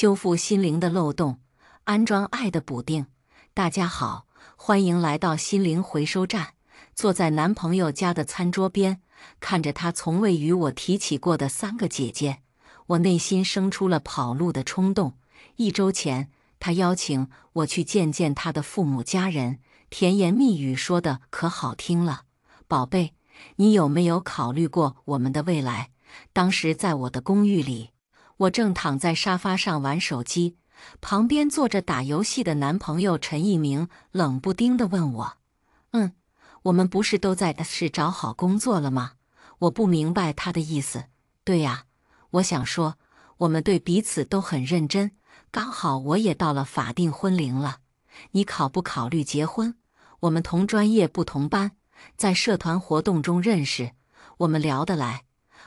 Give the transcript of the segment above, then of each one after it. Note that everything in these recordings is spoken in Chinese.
修复心灵的漏洞，安装爱的补丁。大家好，欢迎来到心灵回收站。坐在男朋友家的餐桌边，看着他从未与我提起过的三个姐姐，我内心生出了跑路的冲动。一周前，他邀请我去见见他的父母家人，甜言蜜语说的可好听了。宝贝，你有没有考虑过我们的未来？当时在我的公寓里。我正躺在沙发上玩手机，旁边坐着打游戏的男朋友陈一鸣，冷不丁地问我：“嗯，我们不是都在是找好工作了吗？”我不明白他的意思。对呀，我想说，我们对彼此都很认真。刚好我也到了法定婚龄了，你考不考虑结婚？我们同专业不同班，在社团活动中认识，我们聊得来，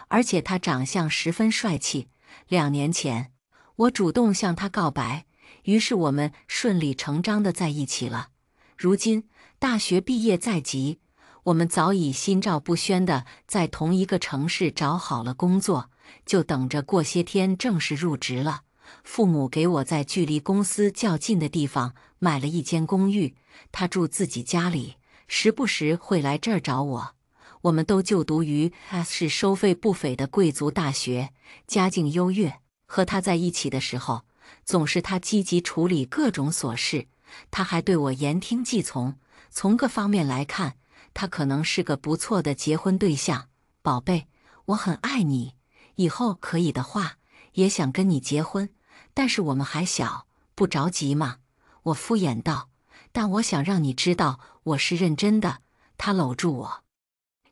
而且他长相十分帅气。两年前，我主动向他告白，于是我们顺理成章的在一起了。如今大学毕业在即，我们早已心照不宣的在同一个城市找好了工作，就等着过些天正式入职了。父母给我在距离公司较近的地方买了一间公寓，他住自己家里，时不时会来这儿找我。我们都就读于 S 市收费不菲的贵族大学，家境优越。和他在一起的时候，总是他积极处理各种琐事，他还对我言听计从。从各方面来看，他可能是个不错的结婚对象。宝贝，我很爱你，以后可以的话，也想跟你结婚。但是我们还小，不着急嘛。我敷衍道。但我想让你知道，我是认真的。他搂住我。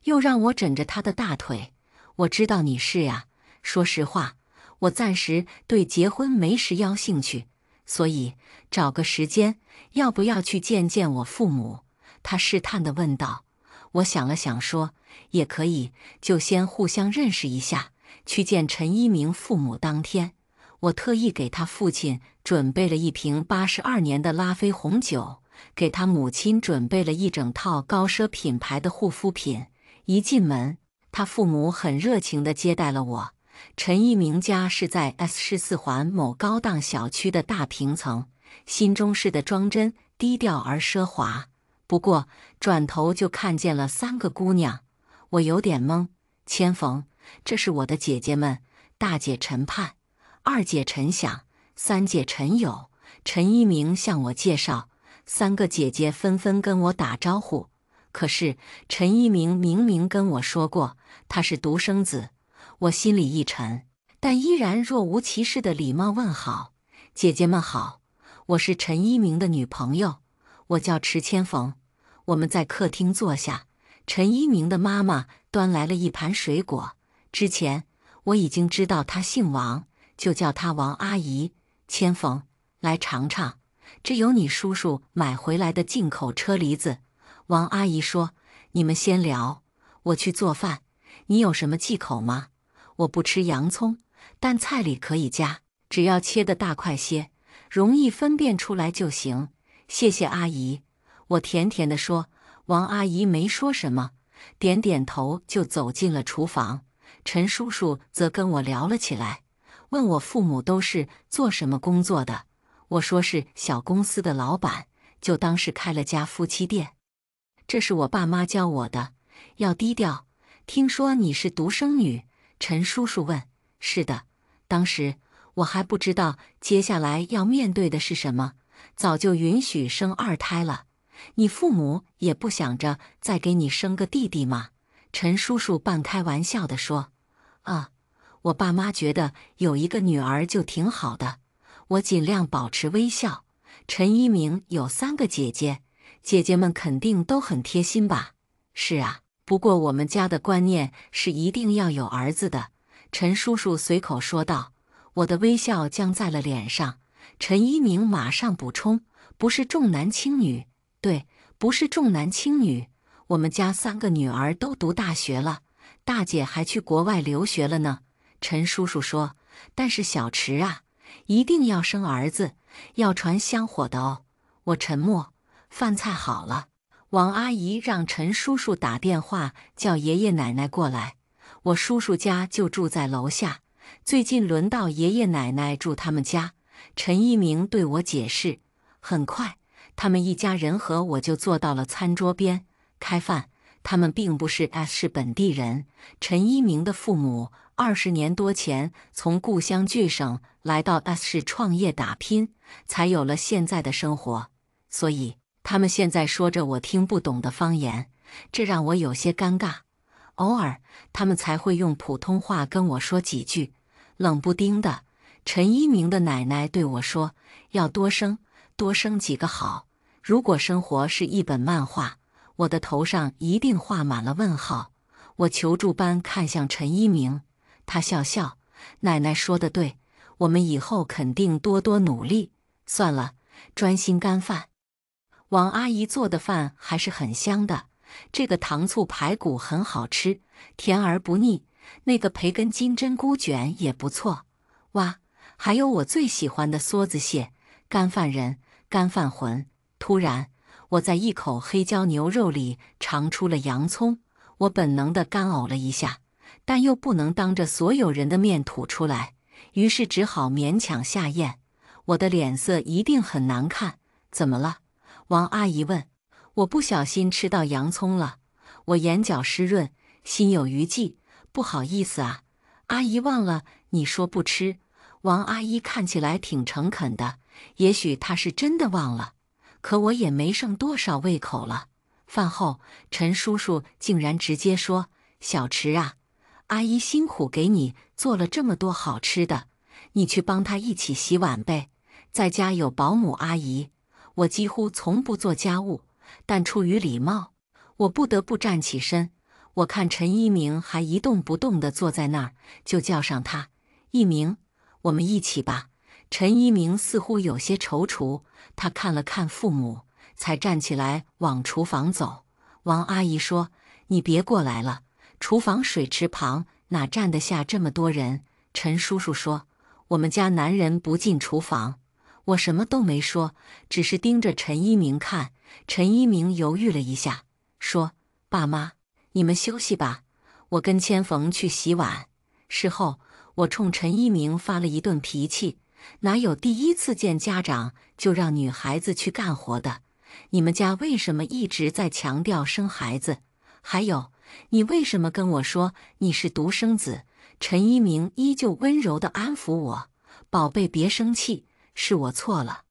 又让我枕着他的大腿，我知道你是呀。说实话，我暂时对结婚没什要兴趣，所以找个时间，要不要去见见我父母？他试探地问道。我想了想，说也可以，就先互相认识一下。去见陈一鸣父母当天，我特意给他父亲准备了一瓶八十二年的拉菲红酒，给他母亲准备了一整套高奢品牌的护肤品。一进门，他父母很热情地接待了我。陈一鸣家是在 S 市四环某高档小区的大平层，新中式的装帧，低调而奢华。不过转头就看见了三个姑娘，我有点懵。千逢，这是我的姐姐们：大姐陈盼，二姐陈想，三姐陈友。陈一鸣向我介绍，三个姐姐纷纷跟我打招呼。可是陈一鸣明明跟我说过他是独生子，我心里一沉，但依然若无其事的礼貌问好：“姐姐们好，我是陈一鸣的女朋友，我叫池千逢。”我们在客厅坐下，陈一鸣的妈妈端来了一盘水果。之前我已经知道他姓王，就叫他王阿姨。千逢，来尝尝，这有你叔叔买回来的进口车厘子。王阿姨说：“你们先聊，我去做饭。你有什么忌口吗？我不吃洋葱，但菜里可以加，只要切的大块些，容易分辨出来就行。”谢谢阿姨，我甜甜的说。王阿姨没说什么，点点头就走进了厨房。陈叔叔则跟我聊了起来，问我父母都是做什么工作的。我说是小公司的老板，就当是开了家夫妻店。这是我爸妈教我的，要低调。听说你是独生女，陈叔叔问。是的，当时我还不知道接下来要面对的是什么，早就允许生二胎了。你父母也不想着再给你生个弟弟吗？陈叔叔半开玩笑的说。啊，我爸妈觉得有一个女儿就挺好的。我尽量保持微笑。陈一鸣有三个姐姐。姐姐们肯定都很贴心吧？是啊，不过我们家的观念是一定要有儿子的。陈叔叔随口说道。我的微笑僵在了脸上。陈一鸣马上补充：“不是重男轻女，对，不是重男轻女。我们家三个女儿都读大学了，大姐还去国外留学了呢。”陈叔叔说：“但是小池啊，一定要生儿子，要传香火的哦。”我沉默。饭菜好了，王阿姨让陈叔叔打电话叫爷爷奶奶过来。我叔叔家就住在楼下，最近轮到爷爷奶奶住他们家。陈一鸣对我解释。很快，他们一家人和我就坐到了餐桌边开饭。他们并不是 S 市本地人，陈一鸣的父母二十年多前从故乡巨省来到 S 市创业打拼，才有了现在的生活，所以。他们现在说着我听不懂的方言，这让我有些尴尬。偶尔，他们才会用普通话跟我说几句。冷不丁的，陈一鸣的奶奶对我说：“要多生，多生几个好。”如果生活是一本漫画，我的头上一定画满了问号。我求助般看向陈一鸣，他笑笑：“奶奶说的对，我们以后肯定多多努力。”算了，专心干饭。王阿姨做的饭还是很香的，这个糖醋排骨很好吃，甜而不腻。那个培根金针菇卷也不错。哇，还有我最喜欢的梭子蟹。干饭人，干饭魂！突然，我在一口黑椒牛肉里尝出了洋葱，我本能的干呕了一下，但又不能当着所有人的面吐出来，于是只好勉强下咽。我的脸色一定很难看。怎么了？王阿姨问：“我不小心吃到洋葱了，我眼角湿润，心有余悸，不好意思啊，阿姨忘了你说不吃。”王阿姨看起来挺诚恳的，也许她是真的忘了，可我也没剩多少胃口了。饭后，陈叔叔竟然直接说：“小池啊，阿姨辛苦给你做了这么多好吃的，你去帮她一起洗碗呗，在家有保姆阿姨。”我几乎从不做家务，但出于礼貌，我不得不站起身。我看陈一鸣还一动不动地坐在那儿，就叫上他：“一鸣，我们一起吧。”陈一鸣似乎有些踌躇，他看了看父母，才站起来往厨房走。王阿姨说：“你别过来了，厨房水池旁哪站得下这么多人？”陈叔叔说：“我们家男人不进厨房。”我什么都没说，只是盯着陈一鸣看。陈一鸣犹豫了一下，说：“爸妈，你们休息吧，我跟千逢去洗碗。”事后，我冲陈一鸣发了一顿脾气：“哪有第一次见家长就让女孩子去干活的？你们家为什么一直在强调生孩子？还有，你为什么跟我说你是独生子？”陈一鸣依旧温柔地安抚我：“宝贝，别生气。”是我错了，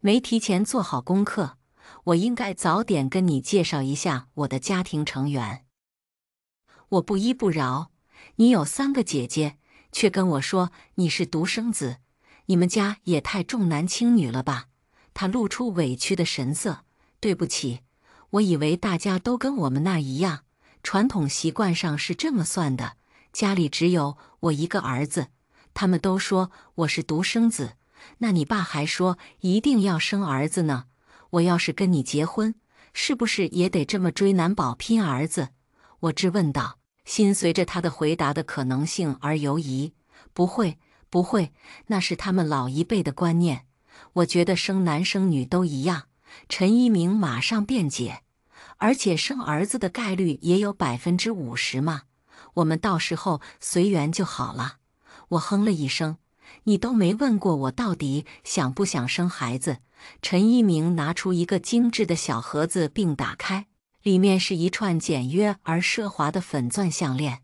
没提前做好功课，我应该早点跟你介绍一下我的家庭成员。我不依不饶，你有三个姐姐，却跟我说你是独生子，你们家也太重男轻女了吧？他露出委屈的神色。对不起，我以为大家都跟我们那一样，传统习惯上是这么算的。家里只有我一个儿子，他们都说我是独生子。那你爸还说一定要生儿子呢。我要是跟你结婚，是不是也得这么追男宝、拼儿子？我质问道，心随着他的回答的可能性而犹疑。不会，不会，那是他们老一辈的观念。我觉得生男生女都一样。陈一鸣马上辩解，而且生儿子的概率也有百分之五十嘛。我们到时候随缘就好了。我哼了一声。你都没问过我到底想不想生孩子。陈一鸣拿出一个精致的小盒子，并打开，里面是一串简约而奢华的粉钻项链。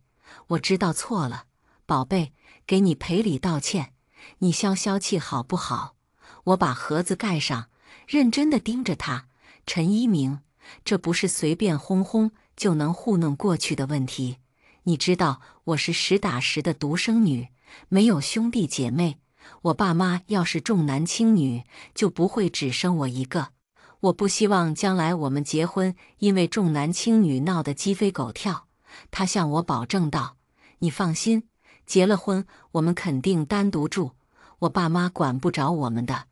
我知道错了，宝贝，给你赔礼道歉，你消消气好不好？我把盒子盖上，认真的盯着他。陈一鸣，这不是随便哄哄就能糊弄过去的问题。你知道我是实打实的独生女。没有兄弟姐妹，我爸妈要是重男轻女，就不会只生我一个。我不希望将来我们结婚，因为重男轻女闹得鸡飞狗跳。他向我保证道：“你放心，结了婚我们肯定单独住，我爸妈管不着我们的。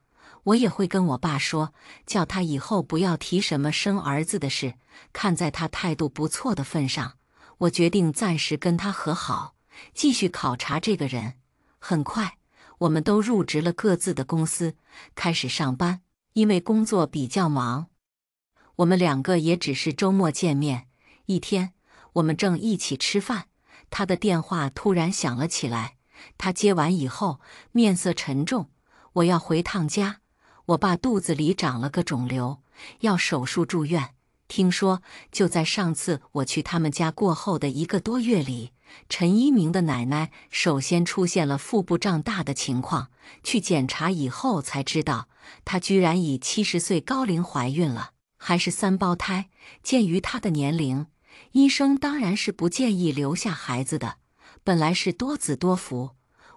我也会跟我爸说，叫他以后不要提什么生儿子的事。看在他态度不错的份上，我决定暂时跟他和好。”继续考察这个人。很快，我们都入职了各自的公司，开始上班。因为工作比较忙，我们两个也只是周末见面。一天，我们正一起吃饭，他的电话突然响了起来。他接完以后，面色沉重：“我要回趟家，我爸肚子里长了个肿瘤，要手术住院。听说就在上次我去他们家过后的一个多月里。”陈一鸣的奶奶首先出现了腹部胀大的情况，去检查以后才知道，她居然以七十岁高龄怀孕了，还是三胞胎。鉴于她的年龄，医生当然是不建议留下孩子的。本来是多子多福，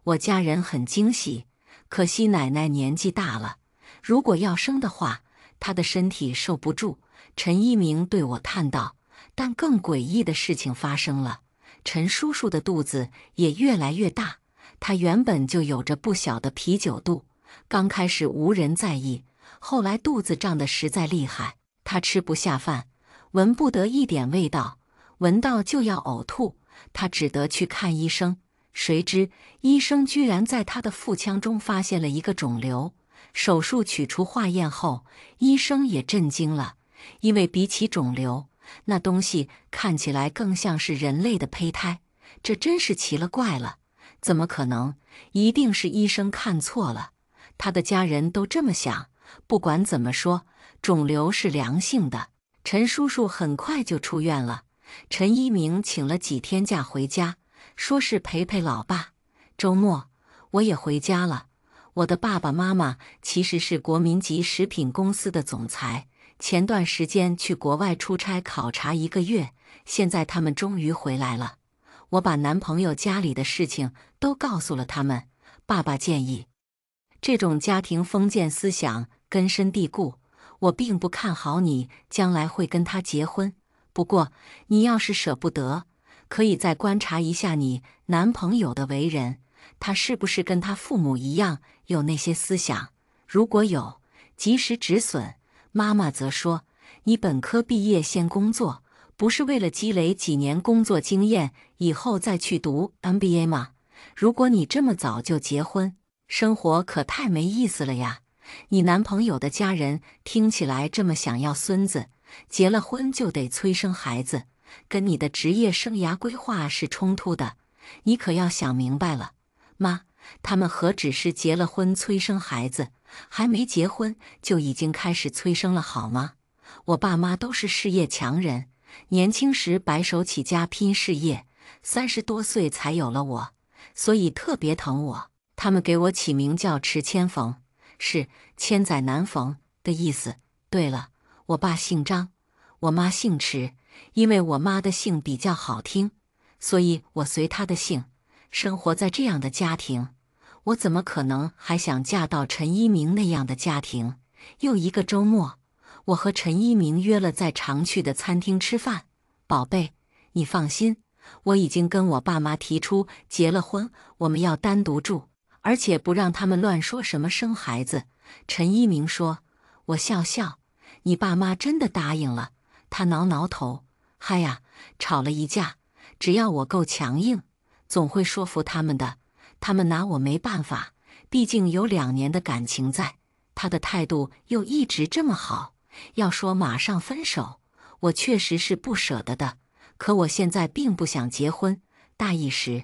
我家人很惊喜，可惜奶奶年纪大了，如果要生的话，她的身体受不住。陈一鸣对我叹道：“但更诡异的事情发生了。”陈叔叔的肚子也越来越大，他原本就有着不小的啤酒肚，刚开始无人在意，后来肚子胀得实在厉害，他吃不下饭，闻不得一点味道，闻到就要呕吐，他只得去看医生。谁知医生居然在他的腹腔中发现了一个肿瘤，手术取出化验后，医生也震惊了，因为比起肿瘤。那东西看起来更像是人类的胚胎，这真是奇了怪了！怎么可能？一定是医生看错了。他的家人都这么想。不管怎么说，肿瘤是良性的。陈叔叔很快就出院了。陈一鸣请了几天假回家，说是陪陪老爸。周末我也回家了。我的爸爸妈妈其实是国民级食品公司的总裁。前段时间去国外出差考察一个月，现在他们终于回来了。我把男朋友家里的事情都告诉了他们。爸爸建议，这种家庭封建思想根深蒂固，我并不看好你将来会跟他结婚。不过，你要是舍不得，可以再观察一下你男朋友的为人，他是不是跟他父母一样有那些思想？如果有，及时止损。妈妈则说：“你本科毕业先工作，不是为了积累几年工作经验，以后再去读 MBA 吗？如果你这么早就结婚，生活可太没意思了呀！你男朋友的家人听起来这么想要孙子，结了婚就得催生孩子，跟你的职业生涯规划是冲突的，你可要想明白了，妈。”他们何止是结了婚催生孩子，还没结婚就已经开始催生了，好吗？我爸妈都是事业强人，年轻时白手起家拼事业，三十多岁才有了我，所以特别疼我。他们给我起名叫迟千逢，是千载难逢的意思。对了，我爸姓张，我妈姓迟，因为我妈的姓比较好听，所以我随她的姓。生活在这样的家庭。我怎么可能还想嫁到陈一鸣那样的家庭？又一个周末，我和陈一鸣约了在常去的餐厅吃饭。宝贝，你放心，我已经跟我爸妈提出结了婚，我们要单独住，而且不让他们乱说什么生孩子。陈一鸣说，我笑笑，你爸妈真的答应了？他挠挠头，嗨呀，吵了一架，只要我够强硬，总会说服他们的。他们拿我没办法，毕竟有两年的感情在，他的态度又一直这么好。要说马上分手，我确实是不舍得的。可我现在并不想结婚。大一时，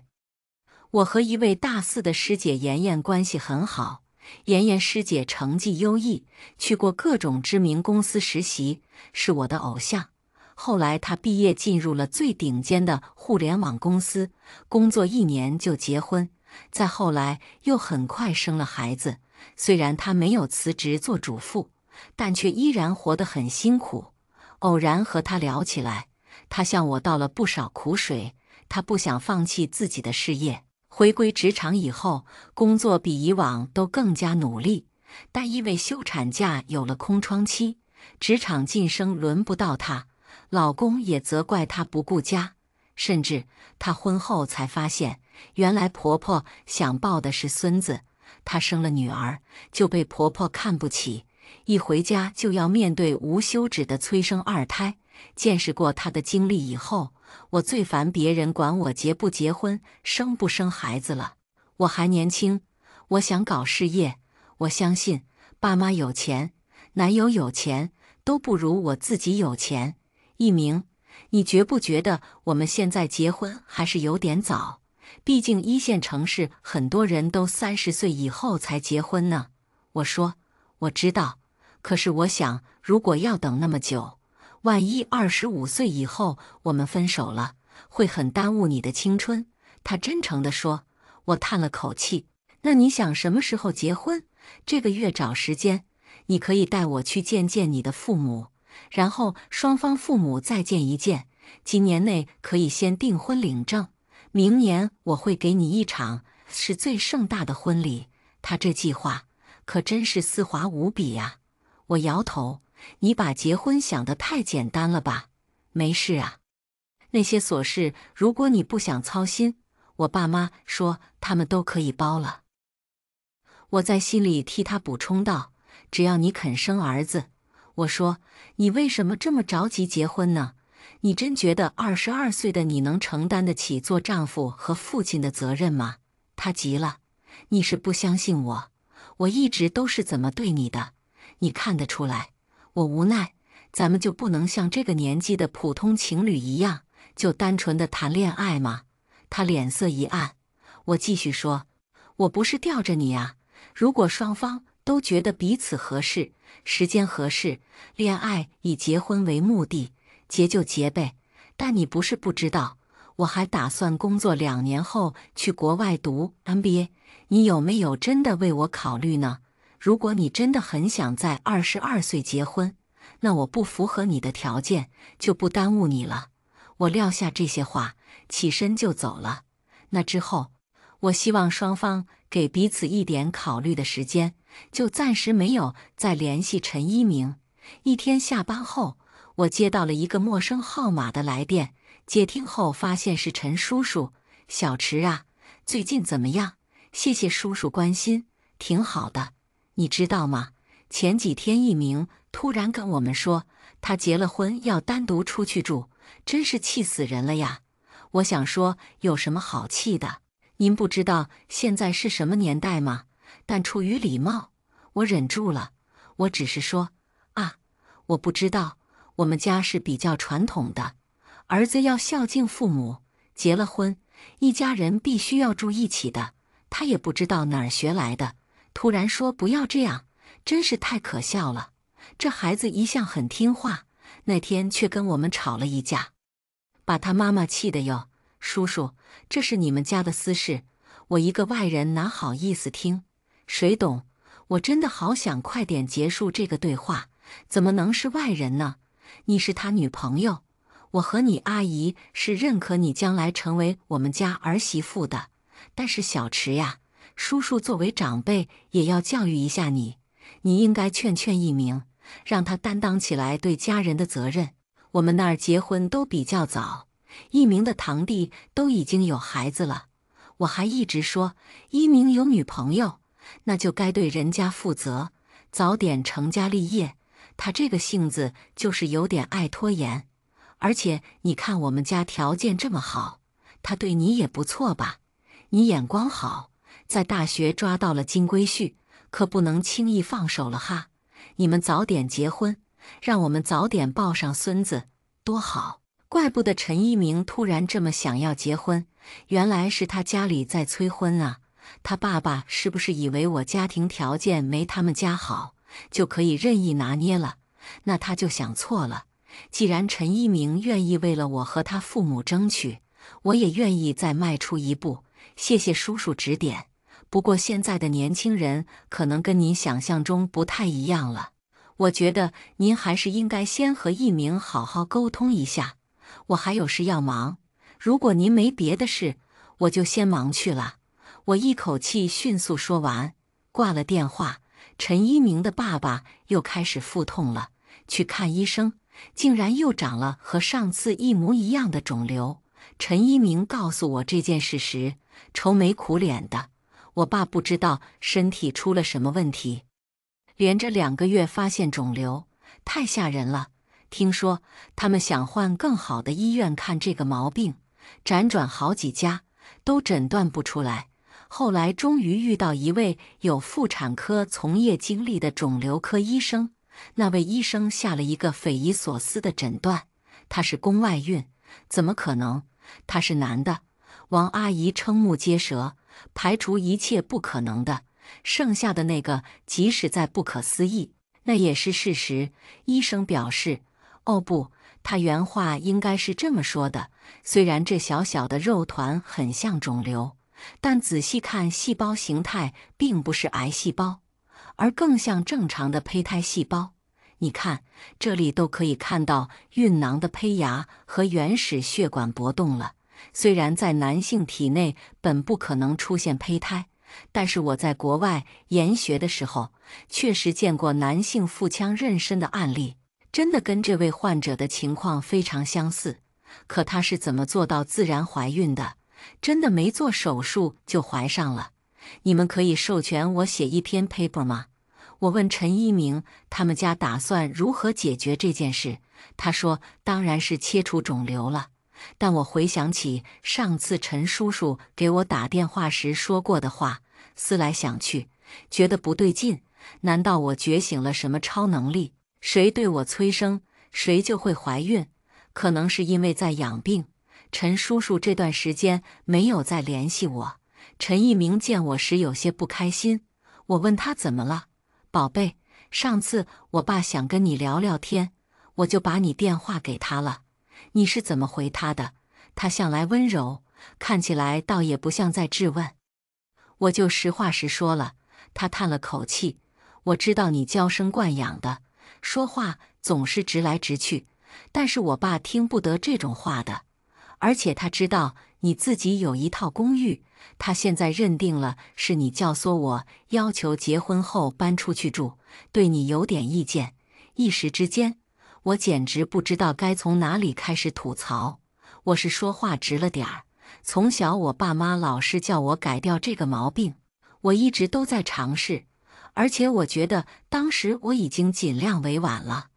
我和一位大四的师姐妍妍关系很好，妍妍师姐成绩优异，去过各种知名公司实习，是我的偶像。后来她毕业进入了最顶尖的互联网公司，工作一年就结婚。再后来又很快生了孩子，虽然她没有辞职做主妇，但却依然活得很辛苦。偶然和她聊起来，她向我倒了不少苦水。她不想放弃自己的事业，回归职场以后，工作比以往都更加努力。但因为休产假有了空窗期，职场晋升轮不到她，老公也责怪她不顾家，甚至她婚后才发现。原来婆婆想抱的是孙子，她生了女儿就被婆婆看不起，一回家就要面对无休止的催生二胎。见识过她的经历以后，我最烦别人管我结不结婚、生不生孩子了。我还年轻，我想搞事业。我相信爸妈有钱，男友有钱，都不如我自己有钱。一鸣，你觉不觉得我们现在结婚还是有点早？毕竟一线城市很多人都三十岁以后才结婚呢。我说我知道，可是我想，如果要等那么久，万一二十五岁以后我们分手了，会很耽误你的青春。他真诚地说。我叹了口气。那你想什么时候结婚？这个月找时间，你可以带我去见见你的父母，然后双方父母再见一见。今年内可以先订婚领证。明年我会给你一场是最盛大的婚礼。他这计划可真是丝滑无比呀！我摇头，你把结婚想的太简单了吧？没事啊，那些琐事，如果你不想操心，我爸妈说他们都可以包了。我在心里替他补充道：“只要你肯生儿子。”我说：“你为什么这么着急结婚呢？”你真觉得二十二岁的你能承担得起做丈夫和父亲的责任吗？他急了，你是不相信我？我一直都是怎么对你的？你看得出来？我无奈，咱们就不能像这个年纪的普通情侣一样，就单纯的谈恋爱吗？他脸色一暗，我继续说，我不是吊着你啊。如果双方都觉得彼此合适，时间合适，恋爱以结婚为目的。结就结呗，但你不是不知道，我还打算工作两年后去国外读 MBA。你有没有真的为我考虑呢？如果你真的很想在二十二岁结婚，那我不符合你的条件，就不耽误你了。我撂下这些话，起身就走了。那之后，我希望双方给彼此一点考虑的时间，就暂时没有再联系陈一鸣。一天下班后。我接到了一个陌生号码的来电，接听后发现是陈叔叔。小池啊，最近怎么样？谢谢叔叔关心，挺好的。你知道吗？前几天一鸣突然跟我们说他结了婚，要单独出去住，真是气死人了呀！我想说，有什么好气的？您不知道现在是什么年代吗？但出于礼貌，我忍住了。我只是说啊，我不知道。我们家是比较传统的，儿子要孝敬父母，结了婚，一家人必须要住一起的。他也不知道哪儿学来的，突然说不要这样，真是太可笑了。这孩子一向很听话，那天却跟我们吵了一架，把他妈妈气的哟。叔叔，这是你们家的私事，我一个外人哪好意思听？谁懂？我真的好想快点结束这个对话。怎么能是外人呢？你是他女朋友，我和你阿姨是认可你将来成为我们家儿媳妇的。但是小池呀，叔叔作为长辈也要教育一下你，你应该劝劝一明，让他担当起来对家人的责任。我们那儿结婚都比较早，一明的堂弟都已经有孩子了。我还一直说，一明有女朋友，那就该对人家负责，早点成家立业。他这个性子就是有点爱拖延，而且你看我们家条件这么好，他对你也不错吧？你眼光好，在大学抓到了金龟婿，可不能轻易放手了哈！你们早点结婚，让我们早点抱上孙子，多好！怪不得陈一鸣突然这么想要结婚，原来是他家里在催婚啊！他爸爸是不是以为我家庭条件没他们家好？就可以任意拿捏了，那他就想错了。既然陈一鸣愿意为了我和他父母争取，我也愿意再迈出一步。谢谢叔叔指点。不过现在的年轻人可能跟您想象中不太一样了。我觉得您还是应该先和一鸣好好沟通一下。我还有事要忙，如果您没别的事，我就先忙去了。我一口气迅速说完，挂了电话。陈一鸣的爸爸又开始腹痛了，去看医生，竟然又长了和上次一模一样的肿瘤。陈一鸣告诉我这件事时，愁眉苦脸的。我爸不知道身体出了什么问题，连着两个月发现肿瘤，太吓人了。听说他们想换更好的医院看这个毛病，辗转好几家，都诊断不出来。后来终于遇到一位有妇产科从业经历的肿瘤科医生。那位医生下了一个匪夷所思的诊断：他是宫外孕。怎么可能？他是男的！王阿姨瞠目结舌。排除一切不可能的，剩下的那个，即使再不可思议，那也是事实。医生表示：“哦不，他原话应该是这么说的：虽然这小小的肉团很像肿瘤。”但仔细看，细胞形态并不是癌细胞，而更像正常的胚胎细胞。你看，这里都可以看到孕囊的胚芽和原始血管搏动了。虽然在男性体内本不可能出现胚胎，但是我在国外研学的时候，确实见过男性腹腔妊娠的案例，真的跟这位患者的情况非常相似。可他是怎么做到自然怀孕的？真的没做手术就怀上了，你们可以授权我写一篇 paper 吗？我问陈一鸣，他们家打算如何解决这件事？他说，当然是切除肿瘤了。但我回想起上次陈叔叔给我打电话时说过的话，思来想去，觉得不对劲。难道我觉醒了什么超能力？谁对我催生，谁就会怀孕。可能是因为在养病。陈叔叔这段时间没有再联系我。陈一鸣见我时有些不开心，我问他怎么了。宝贝，上次我爸想跟你聊聊天，我就把你电话给他了。你是怎么回他的？他向来温柔，看起来倒也不像在质问。我就实话实说了。他叹了口气，我知道你娇生惯养的，说话总是直来直去，但是我爸听不得这种话的。而且他知道你自己有一套公寓，他现在认定了是你教唆我要求结婚后搬出去住，对你有点意见。一时之间，我简直不知道该从哪里开始吐槽。我是说话直了点儿，从小我爸妈老是叫我改掉这个毛病，我一直都在尝试。而且我觉得当时我已经尽量委婉了。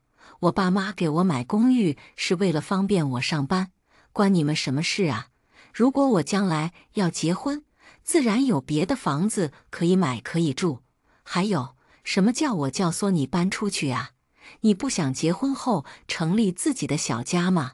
我爸妈给我买公寓是为了方便我上班。关你们什么事啊？如果我将来要结婚，自然有别的房子可以买，可以住。还有，什么叫我教唆你搬出去啊？你不想结婚后成立自己的小家吗？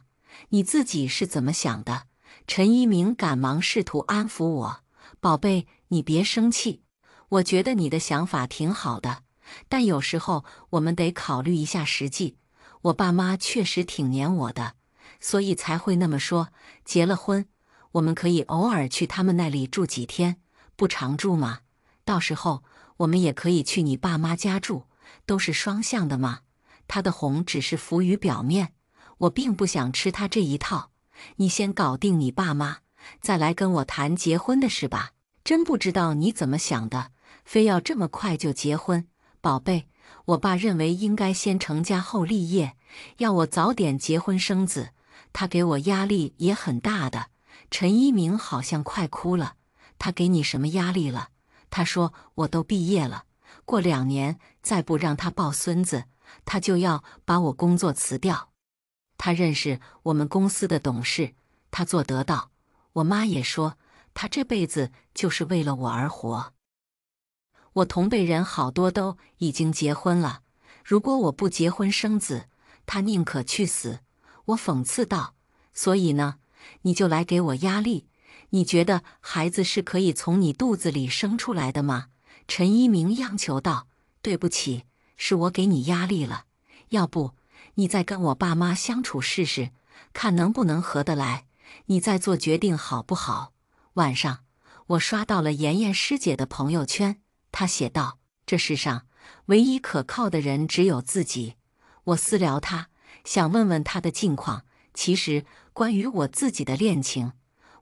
你自己是怎么想的？陈一鸣赶忙试图安抚我：“宝贝，你别生气。我觉得你的想法挺好的，但有时候我们得考虑一下实际。我爸妈确实挺黏我的。”所以才会那么说。结了婚，我们可以偶尔去他们那里住几天，不常住吗？到时候我们也可以去你爸妈家住，都是双向的嘛。他的红只是浮于表面，我并不想吃他这一套。你先搞定你爸妈，再来跟我谈结婚的事吧。真不知道你怎么想的，非要这么快就结婚？宝贝，我爸认为应该先成家后立业，要我早点结婚生子。他给我压力也很大的，陈一鸣好像快哭了。他给你什么压力了？他说我都毕业了，过两年再不让他抱孙子，他就要把我工作辞掉。他认识我们公司的董事，他做得到。我妈也说，他这辈子就是为了我而活。我同辈人好多都已经结婚了，如果我不结婚生子，他宁可去死。我讽刺道：“所以呢，你就来给我压力？你觉得孩子是可以从你肚子里生出来的吗？”陈一鸣央求道：“对不起，是我给你压力了。要不你再跟我爸妈相处试试，看能不能合得来，你再做决定好不好？”晚上，我刷到了妍妍师姐的朋友圈，她写道：“这世上唯一可靠的人只有自己。”我私聊她。想问问他的近况。其实关于我自己的恋情，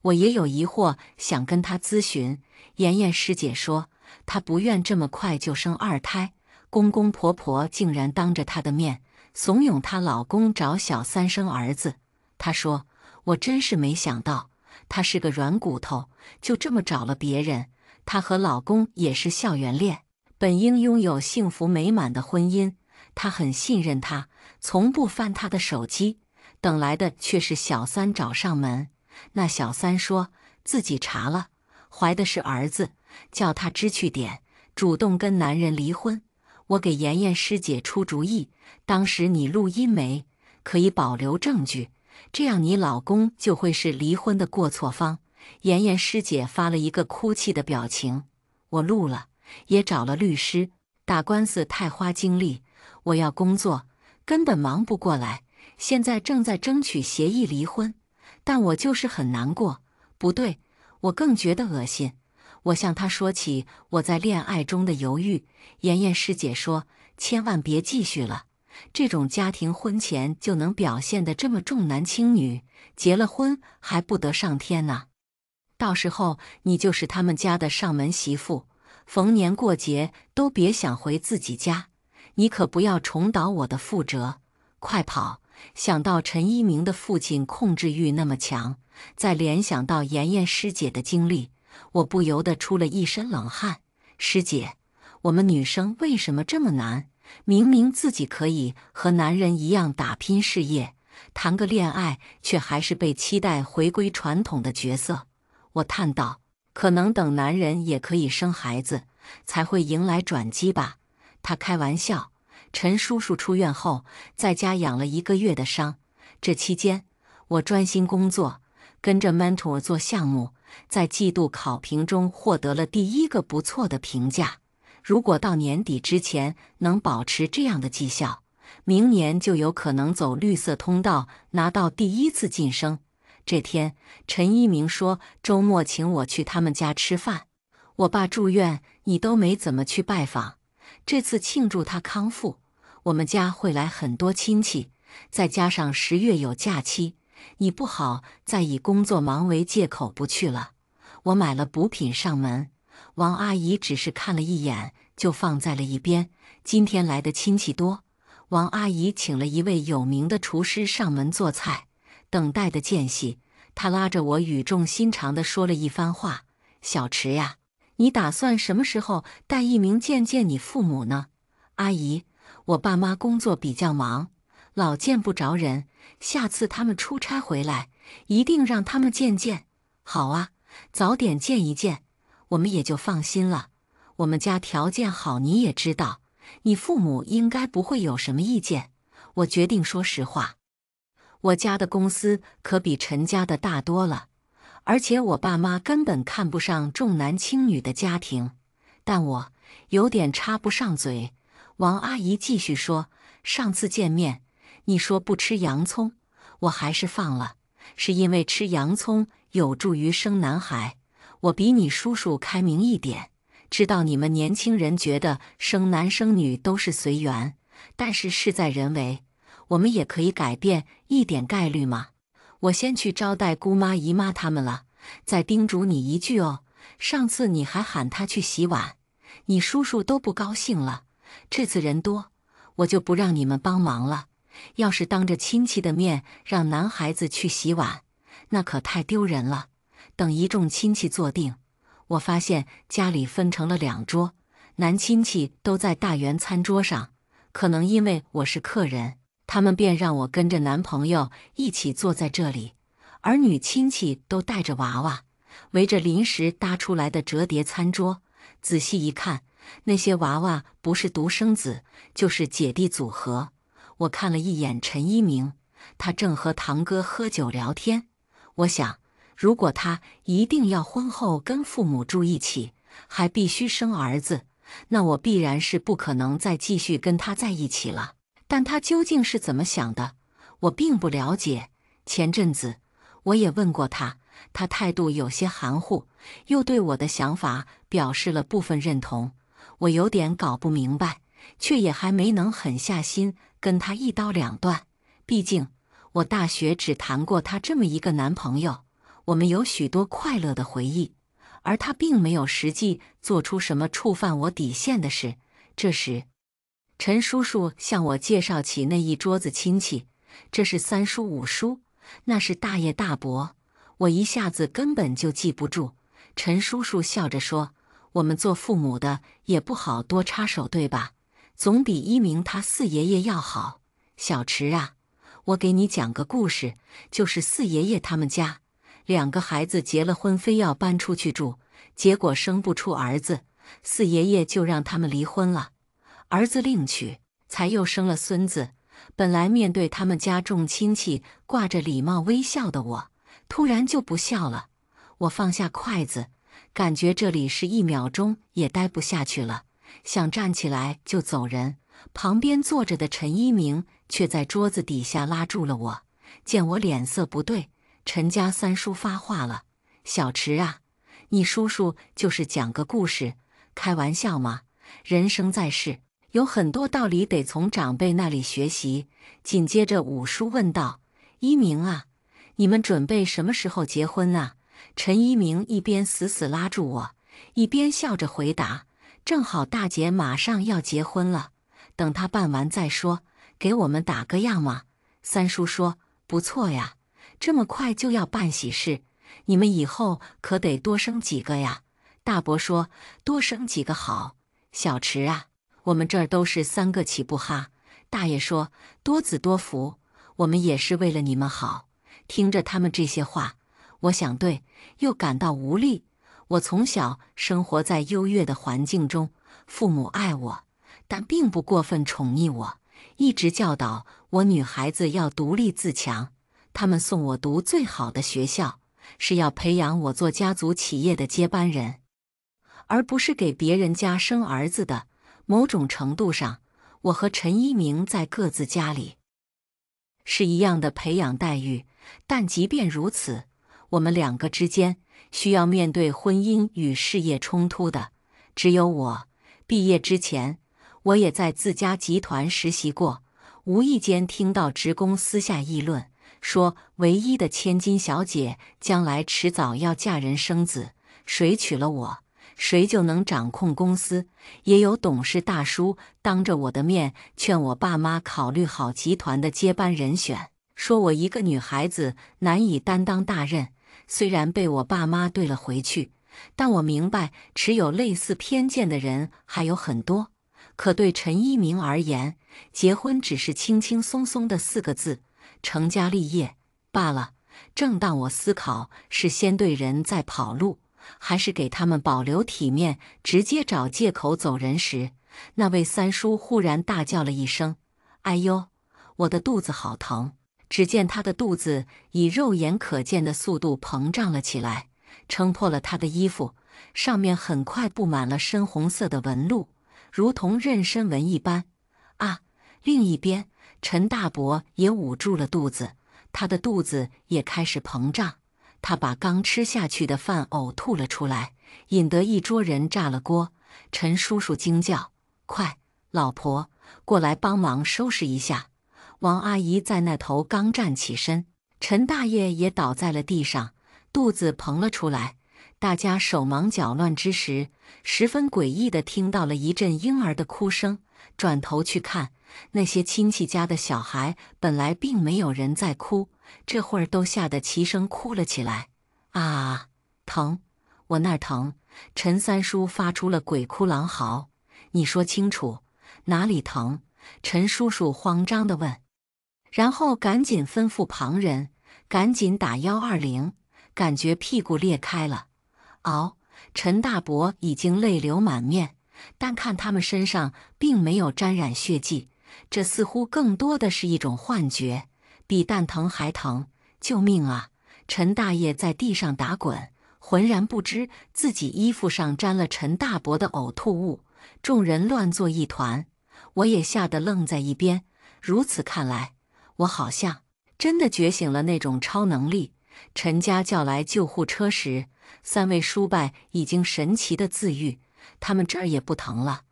我也有疑惑，想跟他咨询。妍妍师姐说，她不愿这么快就生二胎，公公婆婆竟然当着她的面怂恿她老公找小三生儿子。她说，我真是没想到，他是个软骨头，就这么找了别人。她和老公也是校园恋，本应拥有幸福美满的婚姻。他很信任他，从不翻他的手机。等来的却是小三找上门。那小三说自己查了，怀的是儿子，叫他知趣点，主动跟男人离婚。我给妍妍师姐出主意，当时你录音没？可以保留证据，这样你老公就会是离婚的过错方。妍妍师姐发了一个哭泣的表情，我录了，也找了律师打官司，太花精力。我要工作，根本忙不过来。现在正在争取协议离婚，但我就是很难过。不对，我更觉得恶心。我向他说起我在恋爱中的犹豫，妍妍师姐说：“千万别继续了，这种家庭婚前就能表现得这么重男轻女，结了婚还不得上天呢。到时候你就是他们家的上门媳妇，逢年过节都别想回自己家。”你可不要重蹈我的覆辙，快跑！想到陈一鸣的父亲控制欲那么强，再联想到妍妍师姐的经历，我不由得出了一身冷汗。师姐，我们女生为什么这么难？明明自己可以和男人一样打拼事业，谈个恋爱，却还是被期待回归传统的角色。我叹道：“可能等男人也可以生孩子，才会迎来转机吧。”他开玩笑：“陈叔叔出院后，在家养了一个月的伤。这期间，我专心工作，跟着 mentor 做项目，在季度考评中获得了第一个不错的评价。如果到年底之前能保持这样的绩效，明年就有可能走绿色通道拿到第一次晋升。”这天，陈一鸣说：“周末请我去他们家吃饭。我爸住院，你都没怎么去拜访。”这次庆祝他康复，我们家会来很多亲戚，再加上十月有假期，你不好再以工作忙为借口不去了。我买了补品上门，王阿姨只是看了一眼就放在了一边。今天来的亲戚多，王阿姨请了一位有名的厨师上门做菜。等待的间隙，她拉着我语重心长地说了一番话：“小池呀。”你打算什么时候带一鸣见见你父母呢？阿姨，我爸妈工作比较忙，老见不着人。下次他们出差回来，一定让他们见见。好啊，早点见一见，我们也就放心了。我们家条件好，你也知道，你父母应该不会有什么意见。我决定说实话，我家的公司可比陈家的大多了。而且我爸妈根本看不上重男轻女的家庭，但我有点插不上嘴。王阿姨继续说：“上次见面你说不吃洋葱，我还是放了，是因为吃洋葱有助于生男孩。我比你叔叔开明一点，知道你们年轻人觉得生男生女都是随缘，但是事在人为，我们也可以改变一点概率嘛。”我先去招待姑妈、姨妈他们了，再叮嘱你一句哦。上次你还喊他去洗碗，你叔叔都不高兴了。这次人多，我就不让你们帮忙了。要是当着亲戚的面让男孩子去洗碗，那可太丢人了。等一众亲戚坐定，我发现家里分成了两桌，男亲戚都在大圆餐桌上，可能因为我是客人。他们便让我跟着男朋友一起坐在这里，儿女亲戚都带着娃娃，围着临时搭出来的折叠餐桌。仔细一看，那些娃娃不是独生子，就是姐弟组合。我看了一眼陈一鸣，他正和堂哥喝酒聊天。我想，如果他一定要婚后跟父母住一起，还必须生儿子，那我必然是不可能再继续跟他在一起了。但他究竟是怎么想的，我并不了解。前阵子我也问过他，他态度有些含糊，又对我的想法表示了部分认同。我有点搞不明白，却也还没能狠下心跟他一刀两断。毕竟我大学只谈过他这么一个男朋友，我们有许多快乐的回忆，而他并没有实际做出什么触犯我底线的事。这时。陈叔叔向我介绍起那一桌子亲戚，这是三叔五叔，那是大爷大伯，我一下子根本就记不住。陈叔叔笑着说：“我们做父母的也不好多插手，对吧？总比一鸣他四爷爷要好。”小池啊，我给你讲个故事，就是四爷爷他们家两个孩子结了婚，非要搬出去住，结果生不出儿子，四爷爷就让他们离婚了。儿子另娶，才又生了孙子。本来面对他们家众亲戚，挂着礼貌微笑的我，突然就不笑了。我放下筷子，感觉这里是一秒钟也待不下去了，想站起来就走人。旁边坐着的陈一鸣却在桌子底下拉住了我。见我脸色不对，陈家三叔发话了：“小池啊，你叔叔就是讲个故事，开玩笑嘛。人生在世。”有很多道理得从长辈那里学习。紧接着，五叔问道：“一鸣啊，你们准备什么时候结婚啊？”陈一鸣一边死死拉住我，一边笑着回答：“正好大姐马上要结婚了，等她办完再说，给我们打个样嘛。”三叔说：“不错呀，这么快就要办喜事，你们以后可得多生几个呀。”大伯说：“多生几个好。”小池啊。我们这儿都是三个起步哈，大爷说多子多福，我们也是为了你们好。听着他们这些话，我想对，又感到无力。我从小生活在优越的环境中，父母爱我，但并不过分宠溺我，一直教导我女孩子要独立自强。他们送我读最好的学校，是要培养我做家族企业的接班人，而不是给别人家生儿子的。某种程度上，我和陈一鸣在各自家里是一样的培养待遇，但即便如此，我们两个之间需要面对婚姻与事业冲突的，只有我。毕业之前，我也在自家集团实习过，无意间听到职工私下议论，说唯一的千金小姐将来迟早要嫁人生子，谁娶了我？谁就能掌控公司？也有董事大叔当着我的面劝我爸妈考虑好集团的接班人选，说我一个女孩子难以担当大任。虽然被我爸妈怼了回去，但我明白持有类似偏见的人还有很多。可对陈一鸣而言，结婚只是轻轻松松的四个字，成家立业罢了。正当我思考是先对人再跑路。还是给他们保留体面，直接找借口走人时，那位三叔忽然大叫了一声：“哎呦，我的肚子好疼！”只见他的肚子以肉眼可见的速度膨胀了起来，撑破了他的衣服，上面很快布满了深红色的纹路，如同妊娠纹一般。啊！另一边，陈大伯也捂住了肚子，他的肚子也开始膨胀。他把刚吃下去的饭呕吐了出来，引得一桌人炸了锅。陈叔叔惊叫：“快，老婆，过来帮忙收拾一下！”王阿姨在那头刚站起身，陈大爷也倒在了地上，肚子膨了出来。大家手忙脚乱之时，十分诡异地听到了一阵婴儿的哭声。转头去看，那些亲戚家的小孩本来并没有人在哭。这会儿都吓得齐声哭了起来啊！疼，我那儿疼！陈三叔发出了鬼哭狼嚎。你说清楚，哪里疼？陈叔叔慌张地问，然后赶紧吩咐旁人赶紧打幺二零。感觉屁股裂开了，嗷！陈大伯已经泪流满面，但看他们身上并没有沾染血迹，这似乎更多的是一种幻觉。比蛋疼还疼！救命啊！陈大爷在地上打滚，浑然不知自己衣服上沾了陈大伯的呕吐物。众人乱作一团，我也吓得愣在一边。如此看来，我好像真的觉醒了那种超能力。陈家叫来救护车时，三位叔伯已经神奇的自愈，他们这儿也不疼了，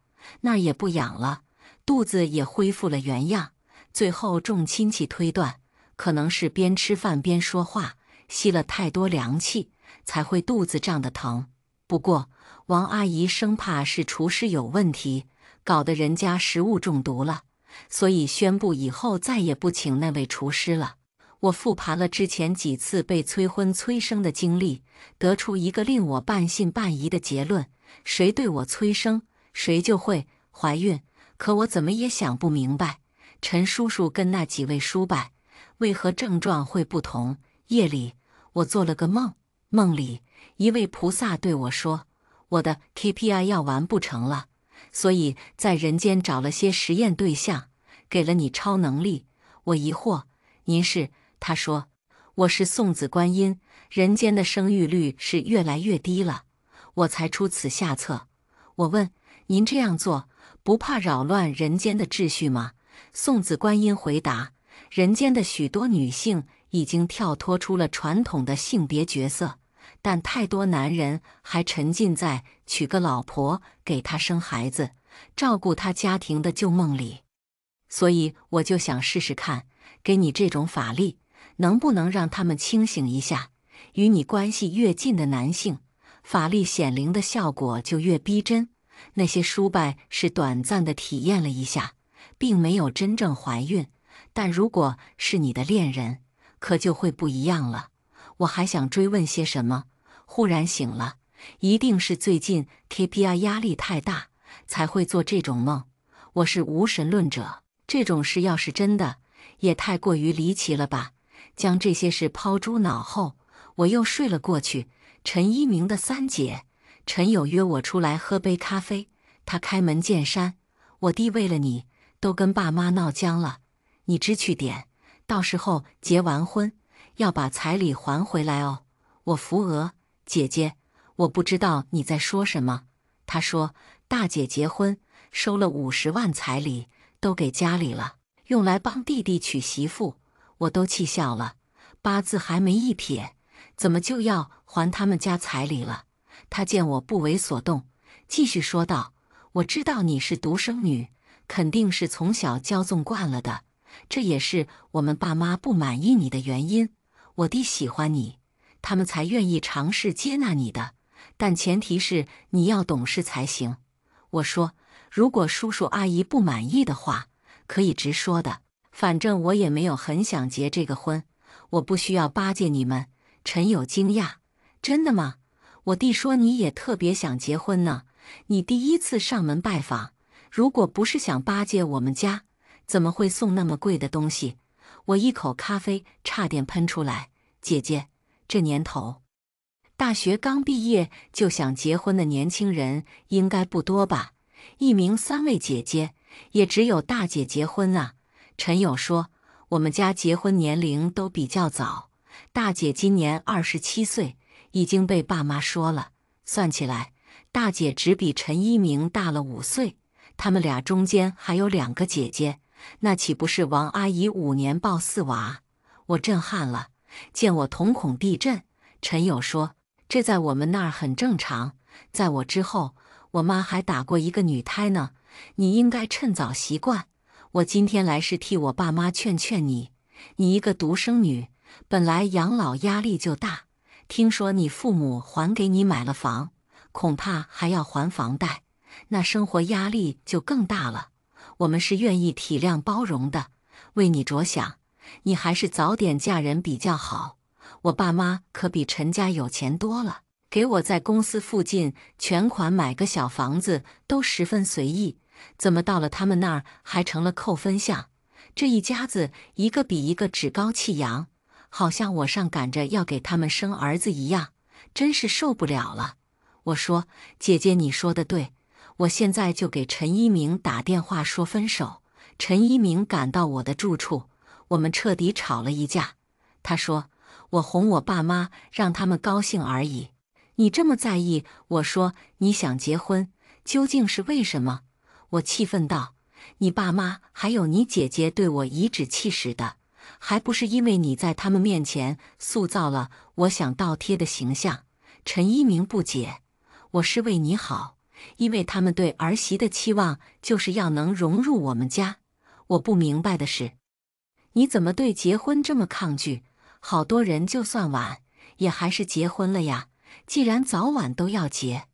那儿也不痒了，肚子也恢复了原样。最后，众亲戚推断。可能是边吃饭边说话，吸了太多凉气，才会肚子胀得疼。不过王阿姨生怕是厨师有问题，搞得人家食物中毒了，所以宣布以后再也不请那位厨师了。我复盘了之前几次被催婚催生的经历，得出一个令我半信半疑的结论：谁对我催生，谁就会怀孕。可我怎么也想不明白，陈叔叔跟那几位叔伯。为何症状会不同？夜里我做了个梦，梦里一位菩萨对我说：“我的 KPI 要完不成了，所以在人间找了些实验对象，给了你超能力。”我疑惑：“您是？”他说：“我是送子观音。人间的生育率是越来越低了，我才出此下策。”我问：“您这样做不怕扰乱人间的秩序吗？”送子观音回答。人间的许多女性已经跳脱出了传统的性别角色，但太多男人还沉浸在娶个老婆给他生孩子、照顾他家庭的旧梦里。所以我就想试试看，给你这种法力，能不能让他们清醒一下。与你关系越近的男性，法力显灵的效果就越逼真。那些输败是短暂的体验了一下，并没有真正怀孕。但如果是你的恋人，可就会不一样了。我还想追问些什么，忽然醒了，一定是最近 KPI 压力太大才会做这种梦。我是无神论者，这种事要是真的，也太过于离奇了吧。将这些事抛诸脑后，我又睡了过去。陈一鸣的三姐陈友约我出来喝杯咖啡，他开门见山：“我弟为了你，都跟爸妈闹僵了。”你知趣点，到时候结完婚要把彩礼还回来哦。我扶额，姐姐，我不知道你在说什么。他说：“大姐结婚收了五十万彩礼，都给家里了，用来帮弟弟娶媳妇。”我都气笑了，八字还没一撇，怎么就要还他们家彩礼了？他见我不为所动，继续说道：“我知道你是独生女，肯定是从小骄纵惯了的。”这也是我们爸妈不满意你的原因。我弟喜欢你，他们才愿意尝试接纳你的，但前提是你要懂事才行。我说，如果叔叔阿姨不满意的话，可以直说的。反正我也没有很想结这个婚，我不需要巴结你们。陈友惊讶：“真的吗？”我弟说：“你也特别想结婚呢。”你第一次上门拜访，如果不是想巴结我们家。怎么会送那么贵的东西？我一口咖啡差点喷出来。姐姐，这年头，大学刚毕业就想结婚的年轻人应该不多吧？一名三位姐姐也只有大姐结婚啊。陈友说，我们家结婚年龄都比较早，大姐今年二十七岁，已经被爸妈说了。算起来，大姐只比陈一鸣大了五岁，他们俩中间还有两个姐姐。那岂不是王阿姨五年抱四娃？我震撼了，见我瞳孔地震。陈友说：“这在我们那儿很正常。在我之后，我妈还打过一个女胎呢。你应该趁早习惯。我今天来是替我爸妈劝劝你。你一个独生女，本来养老压力就大。听说你父母还给你买了房，恐怕还要还房贷，那生活压力就更大了。”我们是愿意体谅包容的，为你着想，你还是早点嫁人比较好。我爸妈可比陈家有钱多了，给我在公司附近全款买个小房子都十分随意，怎么到了他们那儿还成了扣分项？这一家子一个比一个趾高气扬，好像我上赶着要给他们生儿子一样，真是受不了了。我说，姐姐，你说的对。我现在就给陈一鸣打电话说分手。陈一鸣赶到我的住处，我们彻底吵了一架。他说：“我哄我爸妈，让他们高兴而已。”你这么在意？我说：“你想结婚，究竟是为什么？”我气愤道：“你爸妈还有你姐姐对我颐指气使的，还不是因为你在他们面前塑造了我想倒贴的形象？”陈一鸣不解：“我是为你好。”因为他们对儿媳的期望就是要能融入我们家。我不明白的是，你怎么对结婚这么抗拒？好多人就算晚，也还是结婚了呀。既然早晚都要结，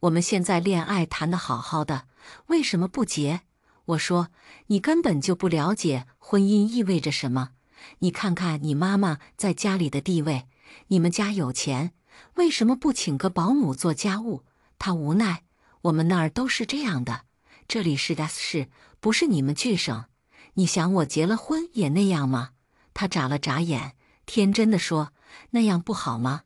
我们现在恋爱谈得好好的，为什么不结？我说你根本就不了解婚姻意味着什么。你看看你妈妈在家里的地位，你们家有钱，为什么不请个保姆做家务？他无奈，我们那儿都是这样的。这里是 das 市，不是你们巨省。你想我结了婚也那样吗？他眨了眨眼，天真的说：“那样不好吗？”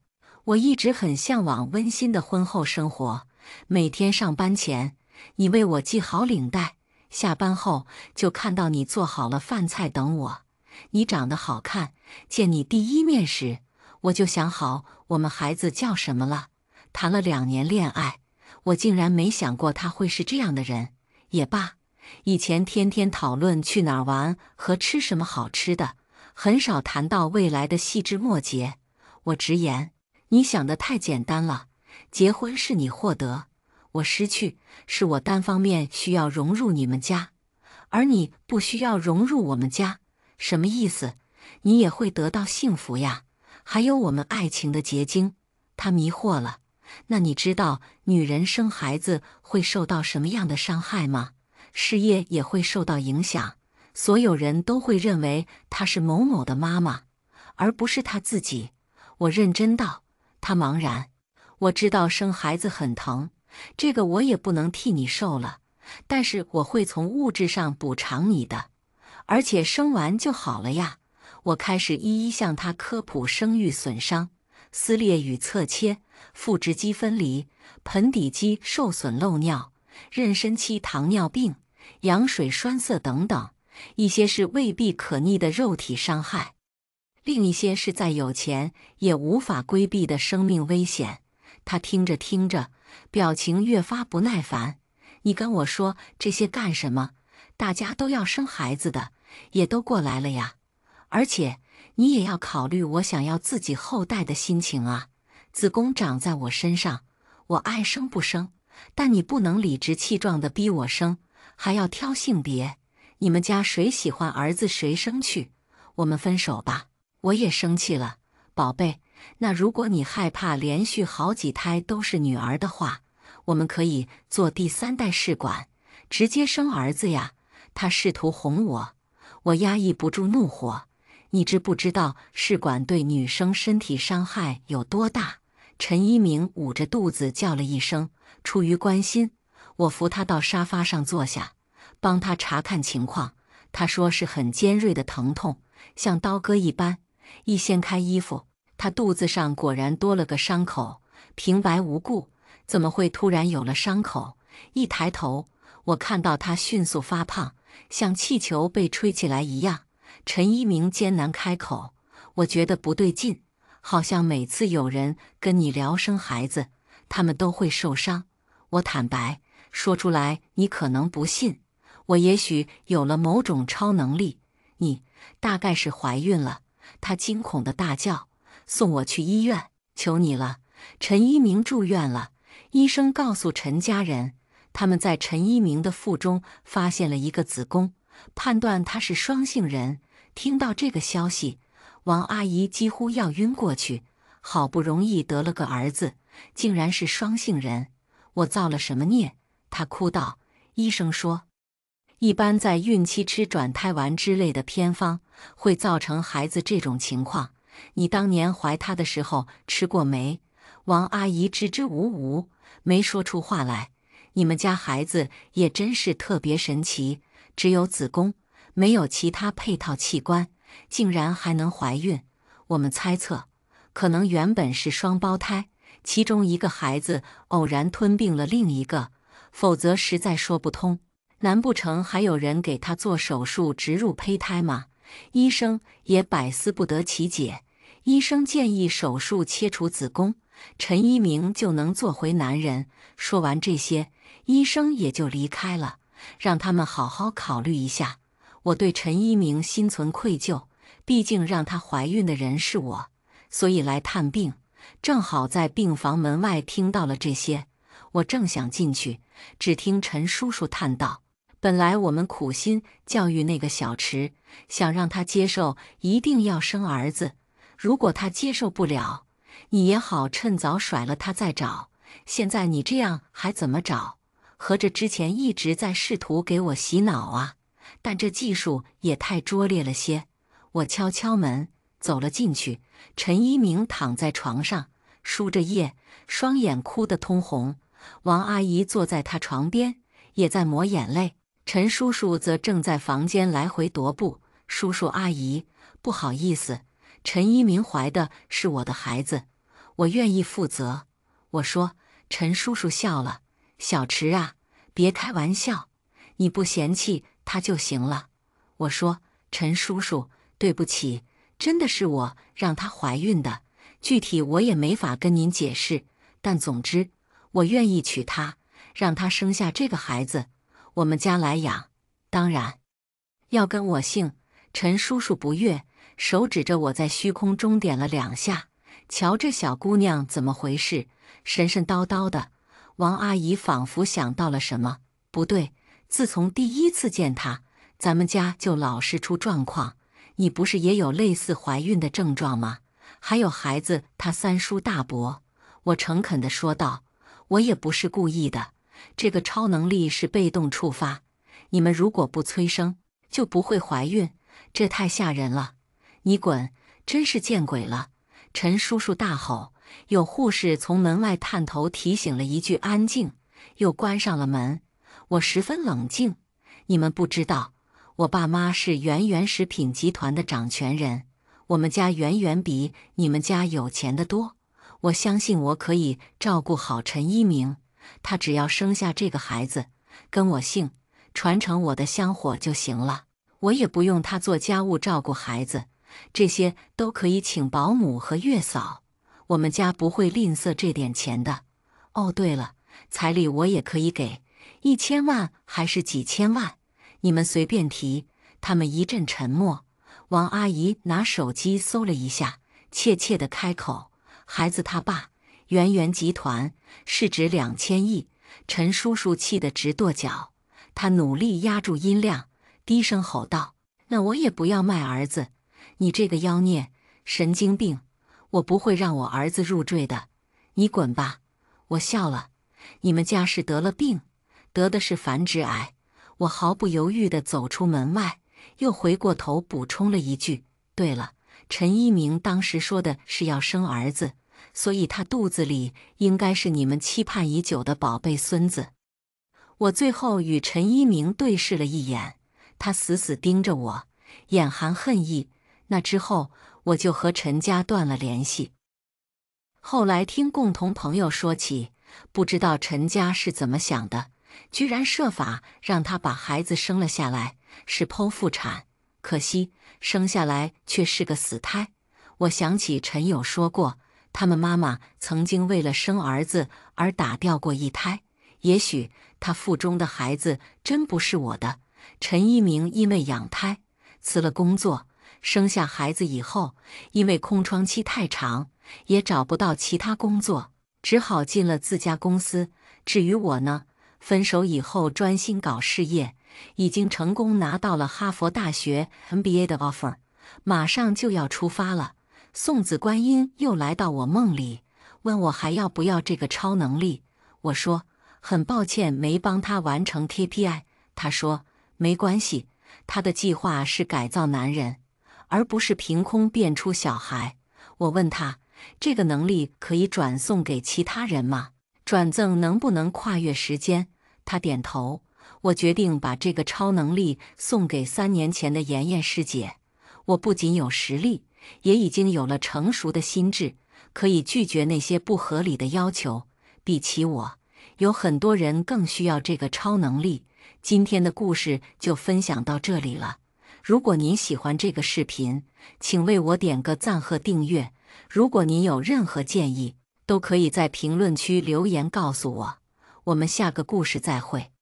我一直很向往温馨的婚后生活。每天上班前，你为我系好领带；下班后，就看到你做好了饭菜等我。你长得好看，见你第一面时，我就想好我们孩子叫什么了。谈了两年恋爱。我竟然没想过他会是这样的人。也罢，以前天天讨论去哪儿玩和吃什么好吃的，很少谈到未来的细枝末节。我直言，你想的太简单了。结婚是你获得，我失去，是我单方面需要融入你们家，而你不需要融入我们家。什么意思？你也会得到幸福呀，还有我们爱情的结晶。他迷惑了。那你知道女人生孩子会受到什么样的伤害吗？事业也会受到影响，所有人都会认为她是某某的妈妈，而不是她自己。我认真道，她茫然。我知道生孩子很疼，这个我也不能替你受了，但是我会从物质上补偿你的，而且生完就好了呀。我开始一一向她科普生育损伤、撕裂与侧切。腹直肌分离、盆底肌受损、漏尿、妊娠期糖尿病、羊水栓塞等等，一些是未必可逆的肉体伤害，另一些是再有钱也无法规避的生命危险。他听着听着，表情越发不耐烦。你跟我说这些干什么？大家都要生孩子的，也都过来了呀。而且你也要考虑我想要自己后代的心情啊。子宫长在我身上，我爱生不生？但你不能理直气壮地逼我生，还要挑性别。你们家谁喜欢儿子谁生去。我们分手吧，我也生气了，宝贝。那如果你害怕连续好几胎都是女儿的话，我们可以做第三代试管，直接生儿子呀。他试图哄我，我压抑不住怒火。你知不知道试管对女生身体伤害有多大？陈一鸣捂着肚子叫了一声。出于关心，我扶他到沙发上坐下，帮他查看情况。他说是很尖锐的疼痛，像刀割一般。一掀开衣服，他肚子上果然多了个伤口。平白无故怎么会突然有了伤口？一抬头，我看到他迅速发胖，像气球被吹起来一样。陈一鸣艰难开口：“我觉得不对劲，好像每次有人跟你聊生孩子，他们都会受伤。我坦白说出来，你可能不信。我也许有了某种超能力。你大概是怀孕了。”他惊恐的大叫：“送我去医院，求你了！”陈一鸣住院了。医生告诉陈家人，他们在陈一鸣的腹中发现了一个子宫，判断他是双性人。听到这个消息，王阿姨几乎要晕过去。好不容易得了个儿子，竟然是双性人，我造了什么孽？她哭道。医生说，一般在孕期吃转胎丸之类的偏方，会造成孩子这种情况。你当年怀他的时候吃过没？王阿姨支支吾吾，没说出话来。你们家孩子也真是特别神奇，只有子宫。没有其他配套器官，竟然还能怀孕？我们猜测，可能原本是双胞胎，其中一个孩子偶然吞并了另一个，否则实在说不通。难不成还有人给他做手术植入胚胎吗？医生也百思不得其解。医生建议手术切除子宫，陈一鸣就能做回男人。说完这些，医生也就离开了，让他们好好考虑一下。我对陈一鸣心存愧疚，毕竟让他怀孕的人是我，所以来探病，正好在病房门外听到了这些。我正想进去，只听陈叔叔叹道：“本来我们苦心教育那个小池，想让他接受一定要生儿子，如果他接受不了，你也好趁早甩了他再找。现在你这样还怎么找？合着之前一直在试图给我洗脑啊！”但这技术也太拙劣了些。我敲敲门，走了进去。陈一鸣躺在床上，输着液，双眼哭得通红。王阿姨坐在他床边，也在抹眼泪。陈叔叔则正在房间来回踱步。叔叔阿姨，不好意思，陈一鸣怀的是我的孩子，我愿意负责。我说，陈叔叔笑了：“小池啊，别开玩笑，你不嫌弃。”她就行了，我说陈叔叔，对不起，真的是我让她怀孕的，具体我也没法跟您解释。但总之，我愿意娶她，让她生下这个孩子，我们家来养。当然，要跟我姓。陈叔叔不悦，手指着我在虚空中点了两下，瞧这小姑娘怎么回事，神神叨叨的。王阿姨仿佛想到了什么，不对。自从第一次见他，咱们家就老是出状况。你不是也有类似怀孕的症状吗？还有孩子，他三叔大伯，我诚恳地说道：“我也不是故意的，这个超能力是被动触发。你们如果不催生，就不会怀孕。这太吓人了！”你滚！真是见鬼了！陈叔叔大吼。有护士从门外探头提醒了一句：“安静。”又关上了门。我十分冷静，你们不知道，我爸妈是圆圆食品集团的掌权人，我们家远远比你们家有钱的多。我相信我可以照顾好陈一鸣，他只要生下这个孩子，跟我姓，传承我的香火就行了。我也不用他做家务照顾孩子，这些都可以请保姆和月嫂。我们家不会吝啬这点钱的。哦，对了，彩礼我也可以给。一千万还是几千万？你们随便提。他们一阵沉默。王阿姨拿手机搜了一下，怯怯地开口：“孩子他爸，圆圆集团市值两千亿。”陈叔叔气得直跺脚，他努力压住音量，低声吼道：“那我也不要卖儿子！你这个妖孽，神经病！我不会让我儿子入赘的！你滚吧！”我笑了：“你们家是得了病。”得的是繁殖癌，我毫不犹豫地走出门外，又回过头补充了一句：“对了，陈一鸣当时说的是要生儿子，所以他肚子里应该是你们期盼已久的宝贝孙子。”我最后与陈一鸣对视了一眼，他死死盯着我，眼含恨意。那之后，我就和陈家断了联系。后来听共同朋友说起，不知道陈家是怎么想的。居然设法让他把孩子生了下来，是剖腹产，可惜生下来却是个死胎。我想起陈友说过，他们妈妈曾经为了生儿子而打掉过一胎。也许他腹中的孩子真不是我的。陈一鸣因为养胎辞了工作，生下孩子以后，因为空窗期太长，也找不到其他工作，只好进了自家公司。至于我呢？分手以后专心搞事业，已经成功拿到了哈佛大学 MBA 的 offer，马上就要出发了。送子观音又来到我梦里，问我还要不要这个超能力。我说很抱歉没帮他完成 KPI。他说没关系，他的计划是改造男人，而不是凭空变出小孩。我问他这个能力可以转送给其他人吗？转赠能不能跨越时间？他点头。我决定把这个超能力送给三年前的妍妍师姐。我不仅有实力，也已经有了成熟的心智，可以拒绝那些不合理的要求。比起我，有很多人更需要这个超能力。今天的故事就分享到这里了。如果您喜欢这个视频，请为我点个赞和订阅。如果您有任何建议，都可以在评论区留言告诉我。我们下个故事再会。